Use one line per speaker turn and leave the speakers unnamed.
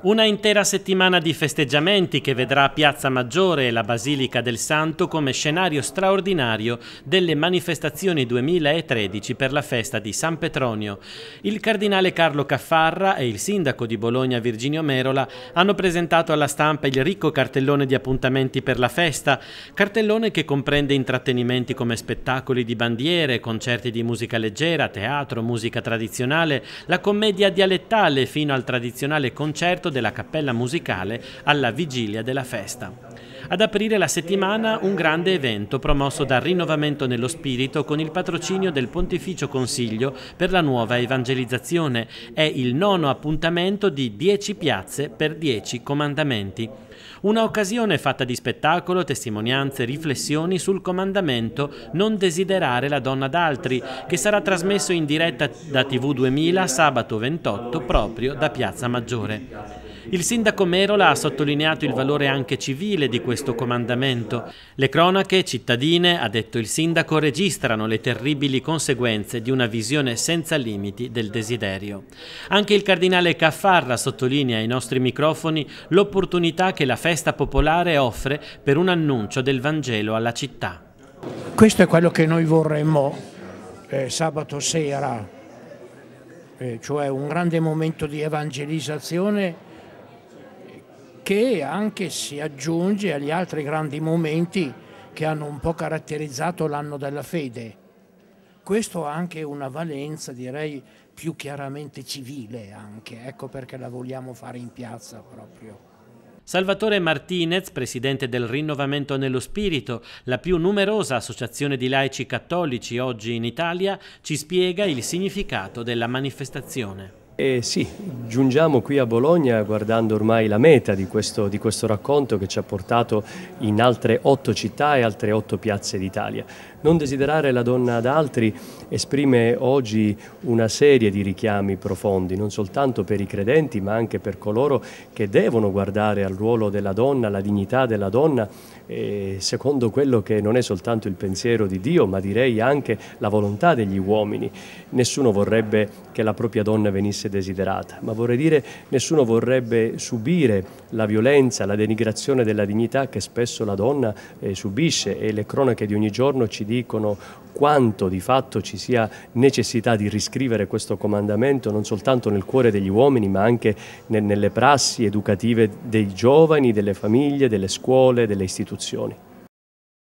Una intera settimana di festeggiamenti che vedrà Piazza Maggiore e la Basilica del Santo come scenario straordinario delle manifestazioni 2013 per la festa di San Petronio. Il cardinale Carlo Caffarra e il sindaco di Bologna Virginio Merola hanno presentato alla stampa il ricco cartellone di appuntamenti per la festa, cartellone che comprende intrattenimenti come spettacoli di bandiere, concerti di musica leggera, teatro, musica tradizionale, la commedia dialettale fino al tradizionale concerto della cappella musicale alla vigilia della festa ad aprire la settimana un grande evento promosso da Rinnovamento nello Spirito con il patrocinio del Pontificio Consiglio per la nuova evangelizzazione. È il nono appuntamento di 10 piazze per 10 comandamenti. Una occasione fatta di spettacolo, testimonianze, riflessioni sul comandamento non desiderare la donna d'altri, che sarà trasmesso in diretta da TV 2000 sabato 28 proprio da Piazza Maggiore. Il sindaco Merola ha sottolineato il valore anche civile di questo comandamento. Le cronache cittadine, ha detto il sindaco, registrano le terribili conseguenze di una visione senza limiti del desiderio. Anche il cardinale Caffarra sottolinea ai nostri microfoni l'opportunità che la festa popolare offre per un annuncio del Vangelo alla città.
Questo è quello che noi vorremmo eh, sabato sera, eh, cioè un grande momento di evangelizzazione che anche si aggiunge agli altri grandi momenti che hanno un po' caratterizzato l'anno della fede. Questo ha anche una valenza, direi, più chiaramente civile anche, ecco perché la vogliamo fare in piazza proprio.
Salvatore Martinez, presidente del Rinnovamento nello Spirito, la più numerosa associazione di laici cattolici oggi in Italia, ci spiega il significato della manifestazione.
Eh sì, giungiamo qui a Bologna guardando ormai la meta di questo, di questo, racconto che ci ha portato in altre otto città e altre otto piazze d'Italia. Non desiderare la donna ad altri esprime oggi una serie di richiami profondi, non soltanto per i credenti ma anche per coloro che devono guardare al ruolo della donna, alla dignità della donna, eh, secondo quello che non è soltanto il pensiero di Dio ma direi anche la volontà degli uomini. Nessuno vorrebbe che la propria donna venisse fosse desiderata, ma vorrei dire nessuno vorrebbe subire la violenza, la denigrazione della dignità che spesso la donna eh, subisce e le cronache di ogni giorno ci dicono quanto di fatto ci sia necessità di riscrivere questo comandamento non soltanto nel cuore degli uomini ma anche nelle prassi educative dei giovani, delle famiglie, delle scuole, delle istituzioni.